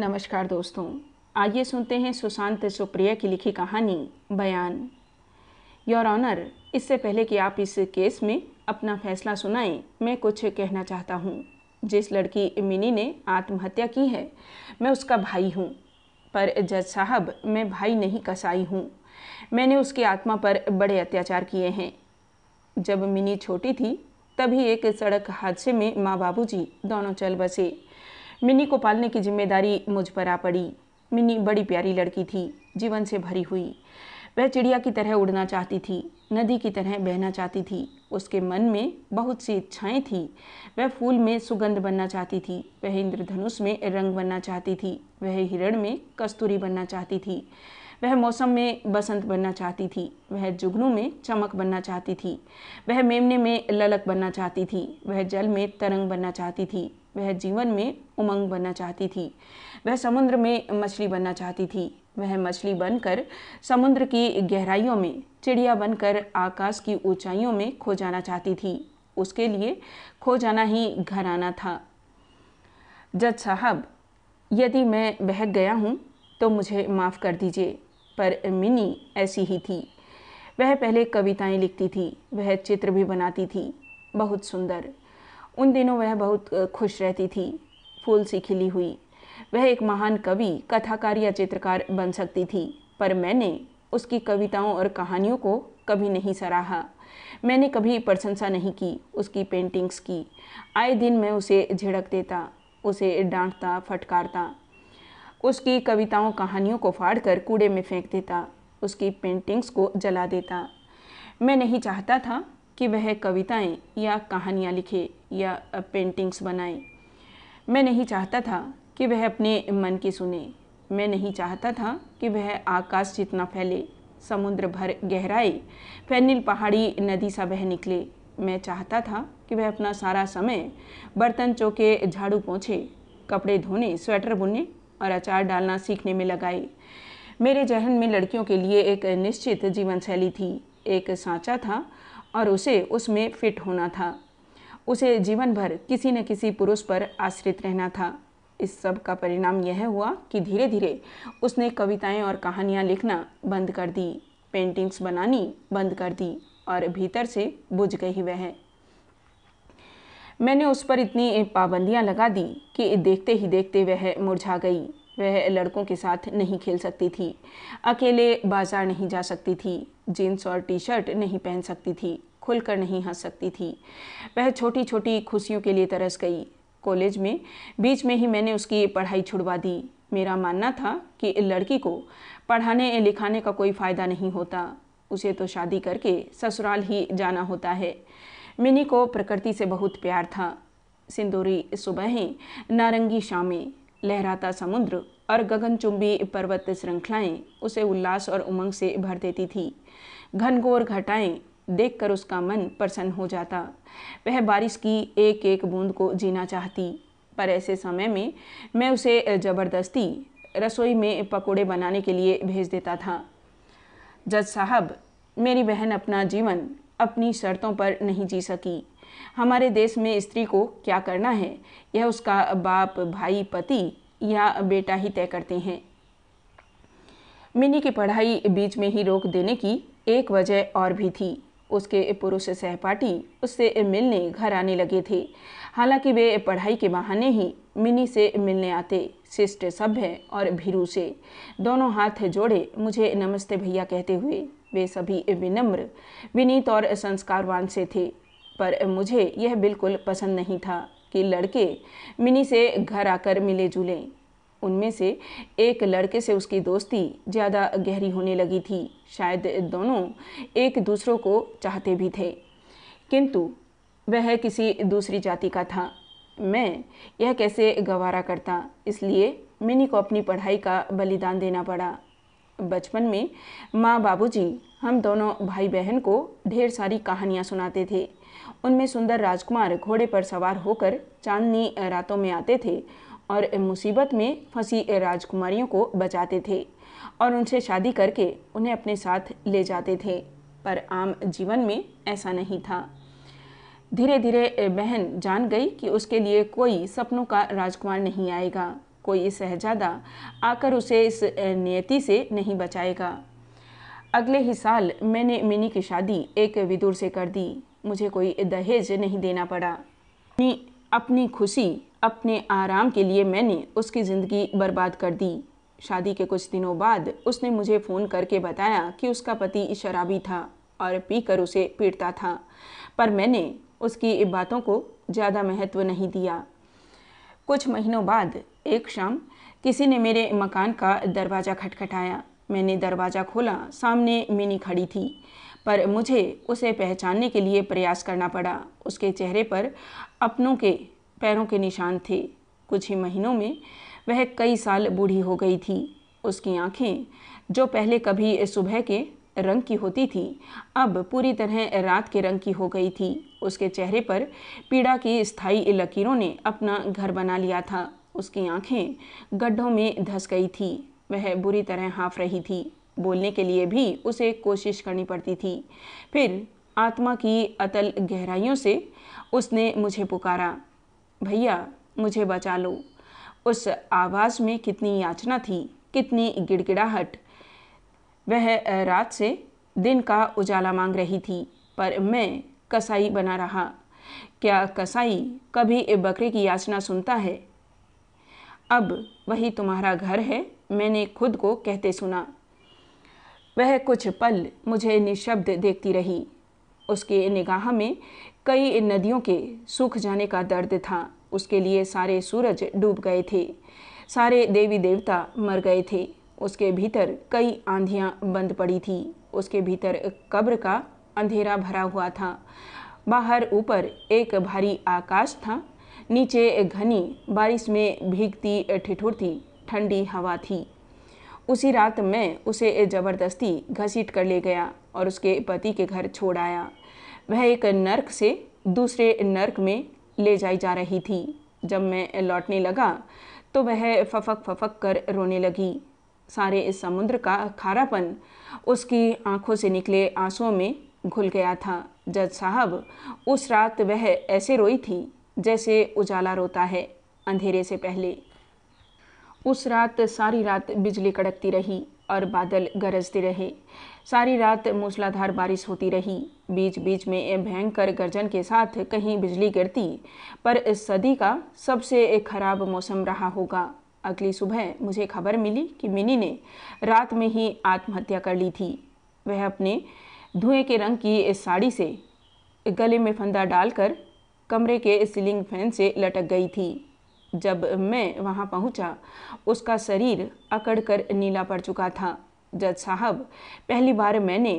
नमस्कार दोस्तों आइए सुनते हैं सुशांत सुप्रिया की लिखी कहानी बयान योर ऑनर इससे पहले कि आप इस केस में अपना फैसला सुनाएं मैं कुछ कहना चाहता हूँ जिस लड़की मिनी ने आत्महत्या की है मैं उसका भाई हूँ पर जज साहब मैं भाई नहीं कसाई हूँ मैंने उसकी आत्मा पर बड़े अत्याचार किए हैं जब मिनी छोटी थी तभी एक सड़क हादसे में माँ बाबूजी दोनों चल बसे मिनी को पालने की जिम्मेदारी मुझ पर आ पड़ी मिनी बड़ी प्यारी लड़की थी जीवन से भरी हुई वह चिड़िया की तरह उड़ना चाहती थी नदी की तरह बहना चाहती थी उसके मन में बहुत सी इच्छाएं थी वह फूल में सुगंध बनना चाहती थी वह इंद्रधनुष में रंग बनना चाहती थी वह हिरण में कस्तूरी बनना चाहती थी वह मौसम में बसंत बनना चाहती थी वह जुगनू में चमक बनना चाहती थी वह मेमने में ललक बनना चाहती थी वह जल में तरंग बनना चाहती थी वह जीवन में उमंग बनना चाहती थी वह समुद्र में मछली बनना चाहती थी वह मछली बनकर समुद्र की गहराइयों में चिड़िया बनकर आकाश की ऊंचाइयों में खो जाना चाहती थी उसके लिए खो जाना ही घराना था जज साहब यदि मैं बहक गया हूँ तो मुझे माफ़ कर दीजिए पर मिनी ऐसी ही थी वह पहले कविताएं लिखती थी वह चित्र भी बनाती थी बहुत सुंदर उन दिनों वह बहुत खुश रहती थी फूल सी खिली हुई वह एक महान कवि कथाकार या चित्रकार बन सकती थी पर मैंने उसकी कविताओं और कहानियों को कभी नहीं सराहा मैंने कभी प्रशंसा नहीं की उसकी पेंटिंग्स की आए दिन मैं उसे झिड़क देता उसे डांटता फटकारता उसकी कविताओं कहानियों को फाड़ कर कूड़े में फेंक देता उसकी पेंटिंग्स को जला देता मैं नहीं चाहता था कि वह कविताएं या कहानियां लिखे या पेंटिंग्स बनाए मैं नहीं चाहता था कि वह अपने मन की सुने मैं नहीं चाहता था कि वह आकाश जितना फैले समुद्र भर गहराए फैनिल पहाड़ी नदी सा बह निकले मैं चाहता था कि वह अपना सारा समय बर्तन चौके झाड़ू पोंछे कपड़े धोने स्वेटर बुनने और अचार डालना सीखने में लगाए मेरे जहन में लड़कियों के लिए एक निश्चित जीवन शैली थी एक सांचा था और उसे उसमें फिट होना था उसे जीवन भर किसी न किसी पुरुष पर आश्रित रहना था इस सब का परिणाम यह हुआ कि धीरे धीरे उसने कविताएं और कहानियां लिखना बंद कर दी पेंटिंग्स बनानी बंद कर दी और भीतर से बुझ गई वह मैंने उस पर इतनी पाबंदियां लगा दी कि देखते ही देखते वह मुरझा गई वह लड़कों के साथ नहीं खेल सकती थी अकेले बाजार नहीं जा सकती थी जीन्स और टी शर्ट नहीं पहन सकती थी खुलकर नहीं हंस सकती थी वह छोटी छोटी खुशियों के लिए तरस गई कॉलेज में बीच में ही मैंने उसकी पढ़ाई छुड़वा दी मेरा मानना था कि लड़की को पढ़ाने लिखाने का कोई फ़ायदा नहीं होता उसे तो शादी करके ससुराल ही जाना होता है मिनी को प्रकृति से बहुत प्यार था सिंदूरी सुबहें नारंगी शामें लहराता समुद्र और गगनचुंबी पर्वत श्रृंखलाएं उसे उल्लास और उमंग से भर देती थी घनघोर घटाएं देखकर उसका मन प्रसन्न हो जाता वह बारिश की एक एक बूंद को जीना चाहती पर ऐसे समय में मैं उसे ज़बरदस्ती रसोई में पकोड़े बनाने के लिए भेज देता था जज साहब मेरी बहन अपना जीवन अपनी शर्तों पर नहीं जी सकी हमारे देश में स्त्री को क्या करना है यह उसका बाप भाई पति या बेटा ही तय करते हैं मिनी की पढ़ाई बीच में ही रोक देने की एक वजह और भी थी उसके पुरुष सहपाठी उससे मिलने घर आने लगे थे हालांकि वे पढ़ाई के बहाने ही मिनी से मिलने आते शिष्ट सभ्य और भीरू से दोनों हाथ जोड़े मुझे नमस्ते भैया कहते हुए वे सभी विनम्र विनीत और संस्कारवान से थे पर मुझे यह बिल्कुल पसंद नहीं था कि लड़के मिनी से घर आकर मिले जुलें उनमें से एक लड़के से उसकी दोस्ती ज़्यादा गहरी होने लगी थी शायद दोनों एक दूसरों को चाहते भी थे किंतु वह किसी दूसरी जाति का था मैं यह कैसे गवारा करता इसलिए मिनी को अपनी पढ़ाई का बलिदान देना पड़ा बचपन में माँ बाबूजी हम दोनों भाई बहन को ढेर सारी कहानियाँ सुनाते थे उनमें सुंदर राजकुमार घोड़े पर सवार होकर चांदनी रातों में आते थे और मुसीबत में फंसी राजकुमारियों को बचाते थे और उनसे शादी करके उन्हें अपने साथ ले जाते थे पर आम जीवन में ऐसा नहीं था धीरे धीरे बहन जान गई कि उसके लिए कोई सपनों का राजकुमार नहीं आएगा कोई सहजादा आकर उसे इस नियति से नहीं बचाएगा अगले ही साल मैंने मिनी की शादी एक विदुर से कर दी मुझे कोई दहेज नहीं देना पड़ा अपनी खुशी अपने आराम के लिए मैंने उसकी ज़िंदगी बर्बाद कर दी शादी के कुछ दिनों बाद उसने मुझे फ़ोन करके बताया कि उसका पति शराबी था और पीकर उसे पीटता था पर मैंने उसकी बातों को ज़्यादा महत्व नहीं दिया कुछ महीनों बाद एक शाम किसी ने मेरे मकान का दरवाज़ा खटखटाया मैंने दरवाज़ा खोला सामने मिनी खड़ी थी पर मुझे उसे पहचानने के लिए प्रयास करना पड़ा उसके चेहरे पर अपनों के पैरों के निशान थे कुछ ही महीनों में वह कई साल बूढ़ी हो गई थी उसकी आंखें जो पहले कभी सुबह के रंग की होती थी अब पूरी तरह रात के रंग की हो गई थी उसके चेहरे पर पीड़ा की स्थायी लकीरों ने अपना घर बना लिया था उसकी आंखें गड्ढों में धस गई थी वह बुरी तरह हाँफ रही थी बोलने के लिए भी उसे कोशिश करनी पड़ती थी फिर आत्मा की अतल गहराइयों से उसने मुझे पुकारा भैया मुझे बचा लो उस आवाज़ में कितनी याचना थी कितनी गिड़गिड़ाहट वह रात से दिन का उजाला मांग रही थी पर मैं कसाई बना रहा क्या कसाई कभी बकरे की याचना सुनता है अब वही तुम्हारा घर है मैंने खुद को कहते सुना वह कुछ पल मुझे निशब्द देखती रही उसके निगाह में कई इन नदियों के सूख जाने का दर्द था उसके लिए सारे सूरज डूब गए थे सारे देवी देवता मर गए थे उसके भीतर कई आंधियाँ बंद पड़ी थी उसके भीतर कब्र का अंधेरा भरा हुआ था बाहर ऊपर एक भारी आकाश था नीचे घनी बारिश में भीगती ठिठुरती ठंडी हवा थी उसी रात मैं उसे ज़बरदस्ती घसीट कर ले गया और उसके पति के घर छोड़ आया वह एक नर्क से दूसरे नर्क में ले जाई जा रही थी जब मैं लौटने लगा तो वह फफक फफक कर रोने लगी सारे इस समुद्र का खारापन उसकी आंखों से निकले आंसुओं में घुल गया था जज साहब उस रात वह ऐसे रोई थी जैसे उजाला रोता है अंधेरे से पहले उस रात सारी रात बिजली कड़कती रही और बादल गरजते रहे सारी रात मूसलाधार बारिश होती रही बीच बीच में भयंकर गर्जन के साथ कहीं बिजली गिरती पर इस सदी का सबसे खराब मौसम रहा होगा अगली सुबह मुझे खबर मिली कि मिनी ने रात में ही आत्महत्या कर ली थी वह अपने धुएं के रंग की इस साड़ी से गले में फंदा डालकर कमरे के सीलिंग फैन से लटक गई थी जब मैं वहाँ पहुँचा उसका शरीर अकड़ कर नीला पड़ चुका था जज साहब पहली बार मैंने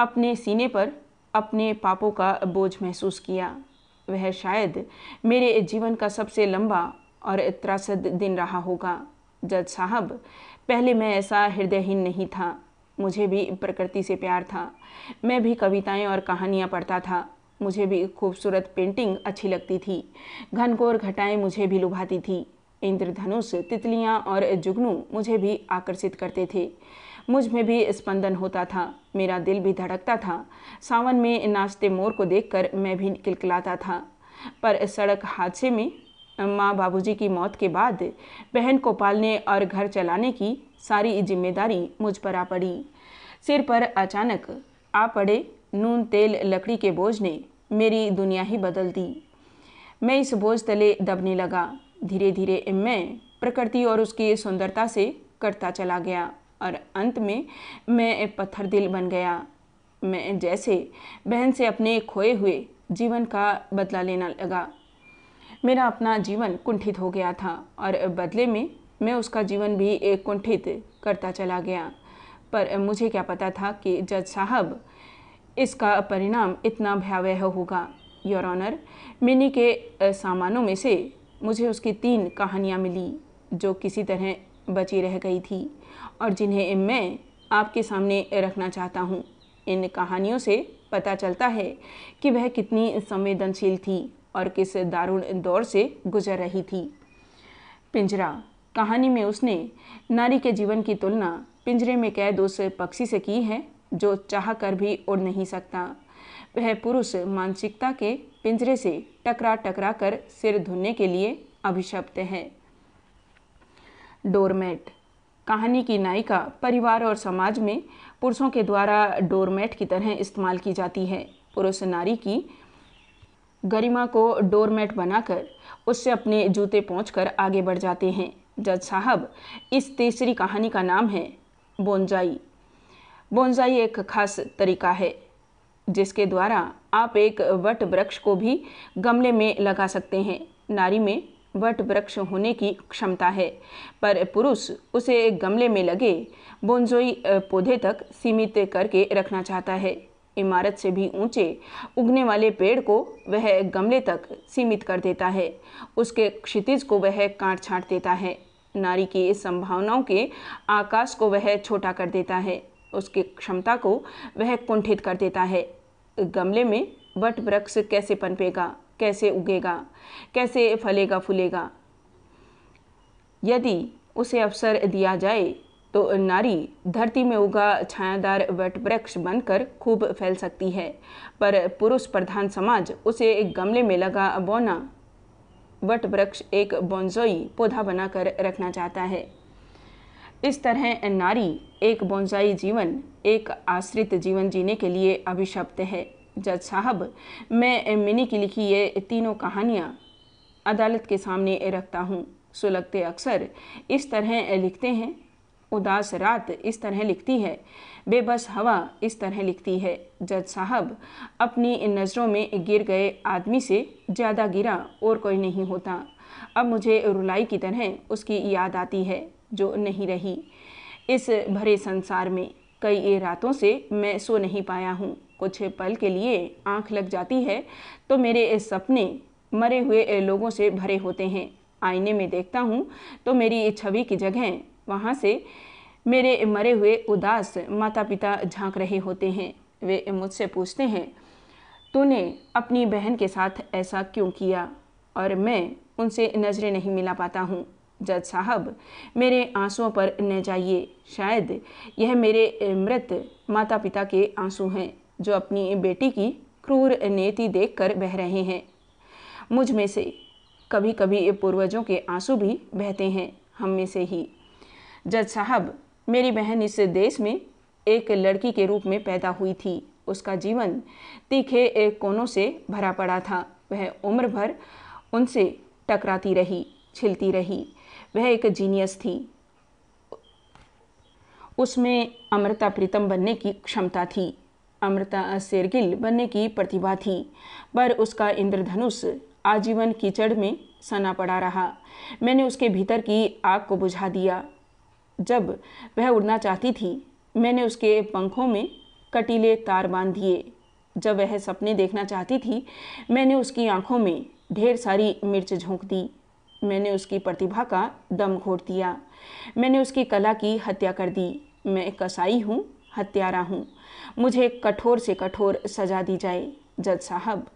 अपने सीने पर अपने पापों का बोझ महसूस किया वह शायद मेरे जीवन का सबसे लंबा और त्रासद दिन रहा होगा जज साहब पहले मैं ऐसा हृदयहीन नहीं था मुझे भी प्रकृति से प्यार था मैं भी कविताएं और कहानियां पढ़ता था मुझे भी खूबसूरत पेंटिंग अच्छी लगती थी घनघोर घटाएं मुझे भी लुभाती थी इंद्रधनुष तितलियां और जुगनू मुझे भी आकर्षित करते थे मुझ में भी स्पंदन होता था मेरा दिल भी धड़कता था सावन में नाचते मोर को देखकर मैं भी किलकिलाता था पर सड़क हादसे में माँ बाबूजी की मौत के बाद बहन को पालने और घर चलाने की सारी जिम्मेदारी मुझ पर आ पड़ी सिर पर अचानक आ पड़े नून तेल लकड़ी के बोझ ने मेरी दुनिया ही बदल दी मैं इस बोझ तले दबने लगा धीरे धीरे मैं प्रकृति और उसकी सुंदरता से करता चला गया और अंत में मैं पत्थर दिल बन गया मैं जैसे बहन से अपने खोए हुए जीवन का बदला लेना लगा मेरा अपना जीवन कुंठित हो गया था और बदले में मैं उसका जीवन भी कुंठित करता चला गया पर मुझे क्या पता था कि जज साहब इसका परिणाम इतना भयावह होगा योर ऑनर मिनी के सामानों में से मुझे उसकी तीन कहानियाँ मिली जो किसी तरह बची रह गई थी और जिन्हें मैं आपके सामने रखना चाहता हूँ इन कहानियों से पता चलता है कि वह कितनी संवेदनशील थी और किस दारुण दौर से गुजर रही थी पिंजरा कहानी में उसने नारी के जीवन की तुलना पिंजरे में कैद उस पक्षी से की है जो चाह कर भी उड़ नहीं सकता वह पुरुष मानसिकता के पिंजरे से टकरा टकरा कर सिर धुनने के लिए अभिशप्त है डोरमेट कहानी की नायिका परिवार और समाज में पुरुषों के द्वारा डोरमेट की तरह इस्तेमाल की जाती है पुरुष नारी की गरिमा को डोरमेट बनाकर उससे अपने जूते पहुँच आगे बढ़ जाते हैं जज साहब इस तीसरी कहानी का नाम है बोनजाई बोनसाई एक खास तरीका है जिसके द्वारा आप एक वट वृक्ष को भी गमले में लगा सकते हैं नारी में वट वृक्ष होने की क्षमता है पर पुरुष उसे गमले में लगे बोनजोई पौधे तक सीमित करके रखना चाहता है इमारत से भी ऊंचे उगने वाले पेड़ को वह गमले तक सीमित कर देता है उसके क्षितिज को वह काट छाँट देता है नारी की संभावनाओं के आकाश को वह छोटा कर देता है उसकी क्षमता को वह कुंठित कर देता है गमले में वट वृक्ष कैसे पनपेगा कैसे उगेगा कैसे फलेगा फूलेगा यदि उसे अवसर दिया जाए तो नारी धरती में उगा छायादार वट वृक्ष बनकर खूब फैल सकती है पर पुरुष प्रधान समाज उसे एक गमले में लगा बोना वट वृक्ष एक बोन्जोई पौधा बनाकर रखना चाहता है इस तरह नारी एक बोनसाई जीवन एक आश्रित जीवन जीने के लिए अभिशप्त है जज साहब मैं मिनी की लिखी ये तीनों कहानियाँ अदालत के सामने रखता हूँ सुलगते अक्सर इस तरह लिखते हैं उदास रात इस तरह लिखती है बेबस हवा इस तरह लिखती है जज साहब अपनी इन नज़रों में गिर गए आदमी से ज़्यादा गिरा और कोई नहीं होता अब मुझे रुलाई की तरह उसकी याद आती है जो नहीं रही इस भरे संसार में कई रातों से मैं सो नहीं पाया हूँ कुछ पल के लिए आंख लग जाती है तो मेरे इस सपने मरे हुए लोगों से भरे होते हैं आईने में देखता हूँ तो मेरी छवि की जगह वहाँ से मेरे मरे हुए उदास माता पिता झांक रहे होते हैं वे मुझसे पूछते हैं तूने अपनी बहन के साथ ऐसा क्यों किया और मैं उनसे नज़रें नहीं मिला पाता हूँ जज साहब मेरे आंसुओं पर न जाइए शायद यह मेरे मृत माता पिता के आंसू हैं जो अपनी बेटी की क्रूर नेति देखकर बह रहे हैं मुझ में से कभी कभी पूर्वजों के आंसू भी बहते हैं हम में से ही जज साहब मेरी बहन इस देश में एक लड़की के रूप में पैदा हुई थी उसका जीवन तीखे कोनों से भरा पड़ा था वह उम्र भर उनसे टकराती रही छिलती रही वह एक जीनियस थी उसमें अमृता प्रीतम बनने की क्षमता थी अमृता शेरगिल बनने की प्रतिभा थी पर उसका इंद्रधनुष आजीवन कीचड़ में सना पड़ा रहा मैंने उसके भीतर की आग को बुझा दिया जब वह उड़ना चाहती थी मैंने उसके पंखों में कटीले तार बांध दिए जब वह सपने देखना चाहती थी मैंने उसकी आंखों में ढेर सारी मिर्च झोंक दी मैंने उसकी प्रतिभा का दम घोट दिया मैंने उसकी कला की हत्या कर दी मैं कसाई हूँ हत्यारा हूँ मुझे कठोर से कठोर सजा दी जाए जज साहब